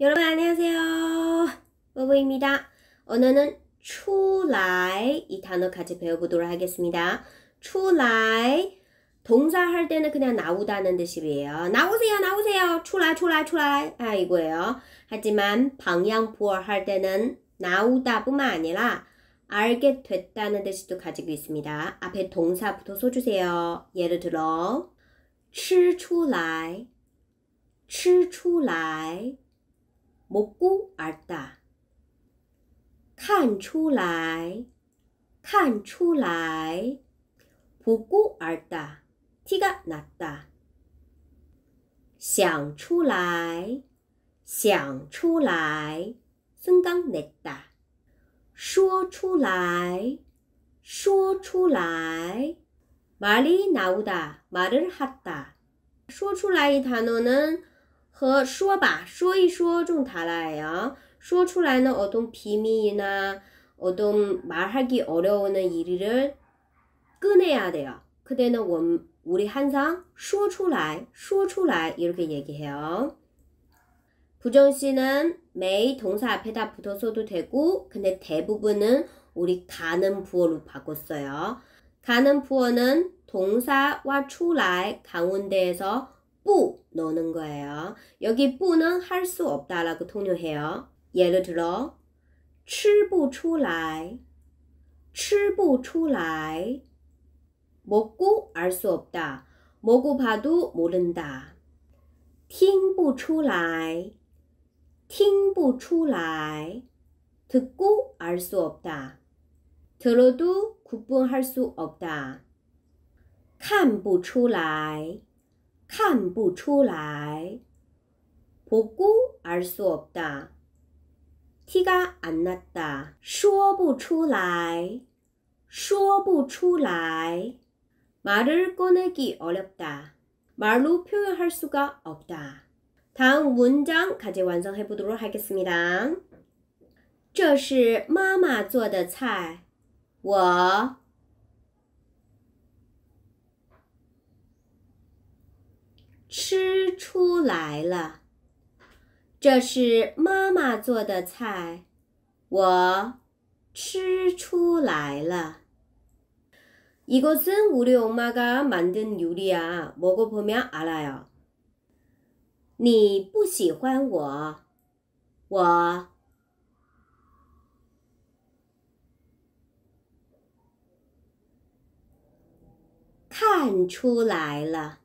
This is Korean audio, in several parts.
여러분 안녕하세요. 오브입니다. 오늘은 출라이 이 단어 같이 배워보도록 하겠습니다. 출라이 동사 할 때는 그냥 나오다는 뜻이에요. 나오세요, 나오세요. 출라, 출라, 출라. 아 이거예요. 하지만 방향 부활할 때는 나오다뿐만 아니라 알게 됐다는 뜻도 가지고 있습니다. 앞에 동사부터 써주세요. 예를 들어, 吃出来,吃出来. 먹고 알다. 看出来,看出来, 보고 알다. 티가 났다. 想出来,想出来, 생각냈다. 说出来,说出来, 말이 나오다, 말을 하다. 说出来이 단어는 和说吧说一说좀 달라요. 说 출라는 어떤 비밀이나 어떤 말하기 어려운 일을 꺼내야 돼요. 그때는 원, 우리 항상 说出来,说出来 이렇게 얘기해요. 부정시는 매일 동사 앞에다 붙어서도 되고 근데 대부분은 우리 가는 부어로 바꿨어요. 가는 부어는 동사와 出来 가운데에서 뿌 넣는 거예요. 여기 뿌는 할 수 없다라고 통용해요. 예를 들어 吃不出来,吃不出来 먹고 알 수 없다. 먹어봐도 모른다. 听不出来,听不出来 듣고 알 수 없다. 들어도 구분할 수 없다. 看不出来看不出来. 보고 알수 없다. 티가 안 났다. 说不出来.说不出来. 말을 꺼내기 어렵다. 말로 표현할 수가 없다. 다음 문장 같이 완성해 보도록 하겠습니다. 这是妈妈做的菜。我出来了，这是妈妈做的菜，我吃出来了。이것은우리엄마가만든요리야먹어보면알아요你不喜欢我，我看出来了。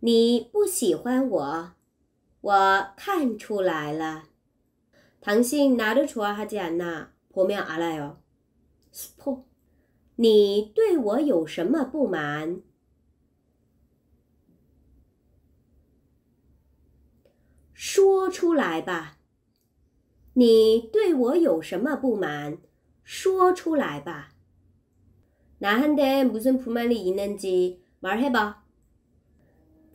你不喜欢我，我看出来了。唐信拿着撮儿哈讲呐，破庙阿来哦，破！你对我有什么不满？说出来吧。你对我有什么不满？说出来吧。나한테무슨불만이있는지말해봐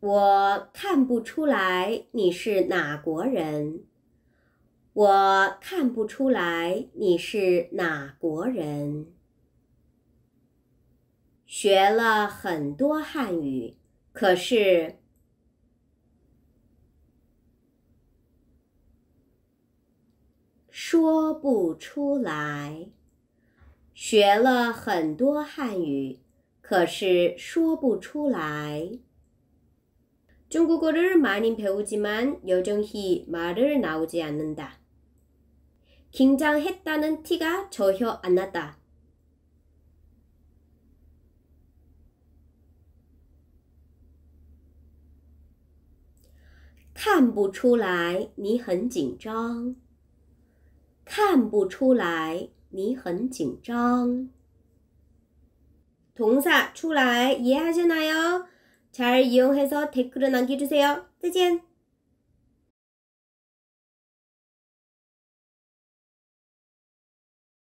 我看不出来你是哪国人，我看不出来你是哪国人。学了很多汉语，可是说不出来。学了很多汉语，可是说不出来。 중국어를 많이 배우지만 여전히 말을 나오지 않는다. 긴장했다는 티가 전혀 안 났다. 칸不出来你很紧张看不出来你很紧张동사 出来이해하시나요? 잘 이용해서 댓글을 남겨주세요. 짜잔!